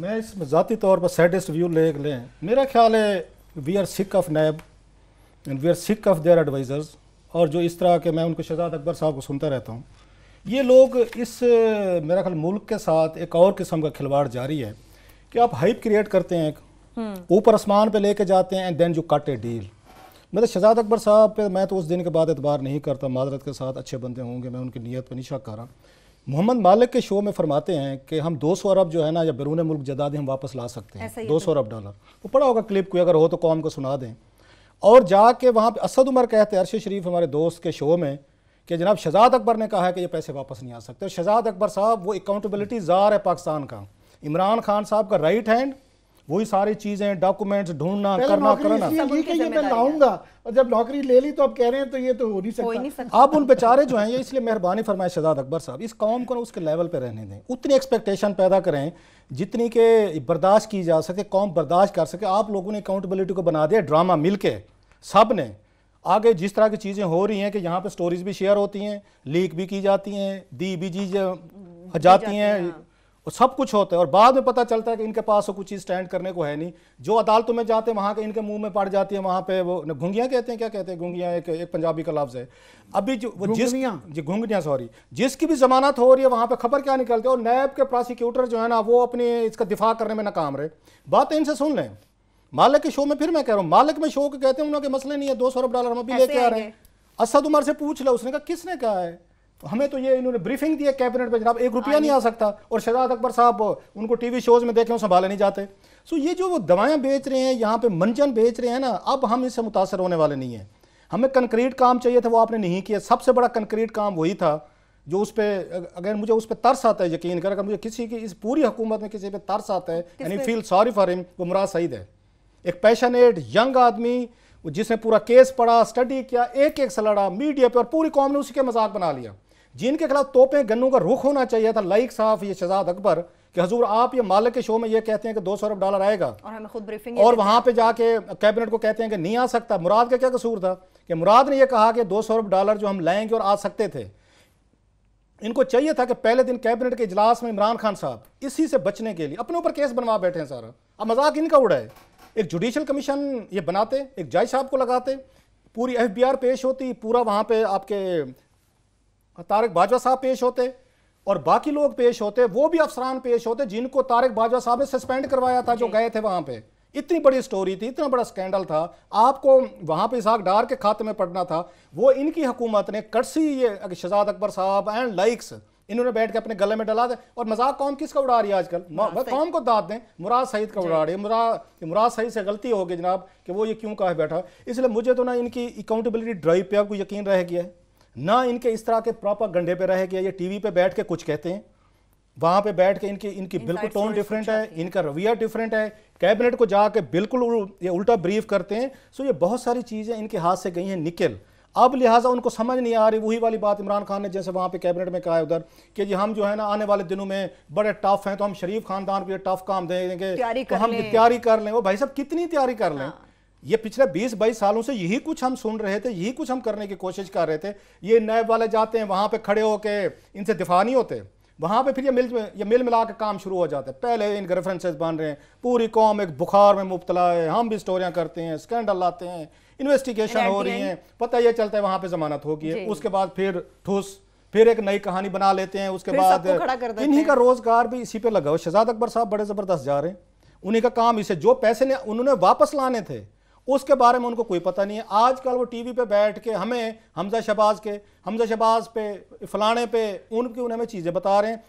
मैं इसमें ज़ाती तौर पर सैडेस्ट व्यू ले लें मेरा ख्याल है we are sick of NAB and we are sick of their advisers और जो इस तरह के मैं उनको शहजाद अकबर साहब को सुनता रहता हूँ ये लोग इस मेरा ख्याल मुल्क के साथ एक और किस्म का खिलवाड़ जारी है कि आप हाइप क्रिएट करते हैं हम्म। ऊपर आसमान पे लेके जाते हैं and then you cut a deal मतलब शहजाद अकबर साहब पे मैं तो उस दिन के बाद एतबार नहीं करता माजरत के साथ अच्छे बंदे होंगे मैं उनकी नीयत पर नहीं शक कर रहा मोहम्मद मालिक के शो में फरमाते हैं कि हम 200 अरब जो है ना या बैरून मुल्क जदादे हम वापस ला सकते हैं 200 अरब डॉलर वो पड़ा होगा क्लिप कोई अगर हो तो कौम को सुना दें और जाके वहाँ पर असद उमर कहते हैं अरशद शरीफ हमारे दोस्त के शो में कि जनाब शहजाद अकबर ने कहा है कि ये पैसे वापस नहीं आ सकते और शहजाद अकबर साहब वो अकाउंटेबिलिटी ज़ार है पाकिस्तान का इमरान खान साहब का राइट हैंड वही सारी चीजें डॉक्यूमेंट्स ढूंढना करना करना ये कि ये मैं लाऊंगा और जब नौकरी ले ली तो अब कह रहे हैं तो ये तो हो नहीं सकता, नहीं आप उन बेचारे जो हैं ये इसलिए मेहरबानी फरमाए शहजाद अकबर साहब इस कौम को ना उसके लेवल पे रहने दें उतनी एक्सपेक्टेशन पैदा करें जितनी के बर्दाश्त की जा सके कौम बर्दाश्त कर सके आप लोगों ने अकाउंटेबिलिटी को बना दिया ड्रामा मिल के सब ने आगे जिस तरह की चीज़ें हो रही हैं कि यहाँ पे स्टोरीज भी शेयर होती हैं लीक भी की जाती हैं दी भी चीज़ें जाती हैं हाँ। और सब कुछ होता है और बाद में पता चलता है कि इनके पास तो कुछ चीज़ स्टैंड करने को है नहीं जो अदालतों में जाते हैं वहाँ के इनके मुंह में पड़ जाती है वहाँ पे वो घुंगियाँ कहते हैं क्या कहते हैं घुंगियाँ एक, एक पंजाबी का लफ्ज़ है अभी जो वो जिस जी घुंगियाँ सॉरी जिसकी भी जमानत हो रही है वहाँ पर खबर क्या निकलती है और नैब के प्रोसिक्यूटर जो है ना वो अपने इसका दिफा करने में नाकाम रहे बातें इनसे सुन लें मालिक के शो में फिर मैं कह रहा हूँ मालिक में शो के कहते हैं उन्होंने मसले नहीं है दो सौ अरब डॉलर हम अभी लेके आ रहे हैं असद उमर से पूछ लो उसने कहा किसने कहा है हमें तो ये इन्होंने ब्रीफिंग दी है कैबिनेट में जनाब एक रुपया हाँ नहीं आ सकता और शहजाद अकबर साहब उनको टीवी शोज में देख संभाले नहीं जाते सो ये जो वो दवाएं बेच रहे हैं यहाँ पे मंजन बेच रहे हैं ना अब हम इससे मुतासर होने वाले नहीं हैं हमें कंक्रीट काम चाहिए था वो आपने नहीं किया सबसे बड़ा कंक्रीट काम वही था जो उस पर अगर मुझे उस पर तरस आता है यकीन कर अगर मुझे किसी की इस पूरी हुकूमत में किसी पर तरस आता है यानी फील सॉरी फॉर हिम वो मुराद सईद है एक पैशनेट यंग आदमी जिसने पूरा केस पढ़ा स्टडी किया एक एक से लड़ा मीडिया पर और पूरी कॉम ने उसी के मजाक बना लिया जिनके खिलाफ तोपें गन्नों का रुख होना चाहिए था लाइक साफ ये शहजाद अकबर कि हजूर आप ये मालिक के शो में ये कहते हैं कि दो सौ अरब डॉलर आएगा और हमें खुद ब्रीफिंग और वहाँ पे जाके कैबिनेट को कहते हैं कि नहीं आ सकता मुराद का क्या कसूर था कि मुराद ने यह कहा कि दो सौ अरब डॉलर जो हम लाएंगे और आ सकते थे इनको चाहिए था कि पहले दिन कैबिनेट के इजलास में इमरान खान साहब इसी से बचने के लिए अपने ऊपर केस बनवा बैठे हैं सारा अब मजाक इनका उड़ाए एक जुडिशल कमीशन ये बनाते एक जज साहब को लगाते पूरी एफ बी आर पेश होती पूरा वहाँ पे आपके तारक बाजवा साहब पेश होते और बाकी लोग पेश होते वो भी अफसरान पेश होते जिनको तारक बाजवा साहब ने सस्पेंड करवाया था जो गए थे वहां पे इतनी बड़ी स्टोरी थी इतना बड़ा स्कैंडल था आपको वहां पे इसहाक डार के खाते में पड़ना था वो इनकी हुकूमत ने कड़सी ये शहजाद अकबर साहब एंड लाइक्स इन्होंने बैठ के अपने गले में डला दे और मजाक कौम किसका उड़ा रही है आजकल हाँ, कौम को दाद दें मुराद सईद का उड़ा रही है मुराद मुराद सईद से गलती होगी जनाब कि वो ये क्यों कहा बैठा इसलिए मुझे तो ना इनकी अकाउंटेबिलिटी ड्राइव पे आपको यकीन रह गया है ना इनके इस तरह के प्रॉपर गंडे पे रहे कि ये टीवी पे बैठ के कुछ कहते हैं वहाँ पे बैठ के इनकी इनकी बिल्कुल टोन डिफरेंट है इनका रवैया डिफरेंट है कैबिनेट को जाके बिल्कुल ये उल्टा ब्रीफ करते हैं सो ये बहुत सारी चीज़ें इनके हाथ से गई हैं निकल अब लिहाजा उनको समझ नहीं आ रही वही वाली बात इमरान खान ने जैसे वहाँ पे कैबिनेट में कहा है उधर कि जी हम जो है ना आने वाले दिनों में बड़े टफ हैं तो हम शरीफ खानदान को ये टफ काम दे देंगे तो हम तैयारी कर लें वो भाई साहब कितनी तैयारी कर लें हाँ। ये पिछले 20-22 सालों से यही कुछ हम सुन रहे थे यही कुछ हम करने की कोशिश कर रहे थे ये नैब वाले जाते हैं वहाँ पे खड़े होके इनसे दिफा नहीं होते वहाँ पे फिर ये मिल ये मिल मिला के काम शुरू हो जाते हैं पहले इनके रेफरेंसेज बन रहे हैं पूरी कौम एक बुखार में मुबतला है हम भी स्टोरियाँ करते हैं स्कैंडल लाते हैं इन्वेस्टिगेशन हो रही हैं पता ये चलता है वहाँ पर जमानत होगी है उसके बाद फिर ठूस फिर एक नई कहानी बना लेते हैं उसके बाद इन्हीं का रोजगार भी इसी पे लगा हुआ शहजाद अकबर साहब बड़े ज़बरदस्त जा रहे हैं उन्हीं का काम इसे जो पैसे ने उन्होंने वापस लाने थे उसके बारे में उनको कोई पता नहीं है आजकल वो टीवी पे बैठ के हमें हमजा शबाज के हमजा शबाज पे फलाने पे उनकी उन्हें हमें चीज़ें बता रहे हैं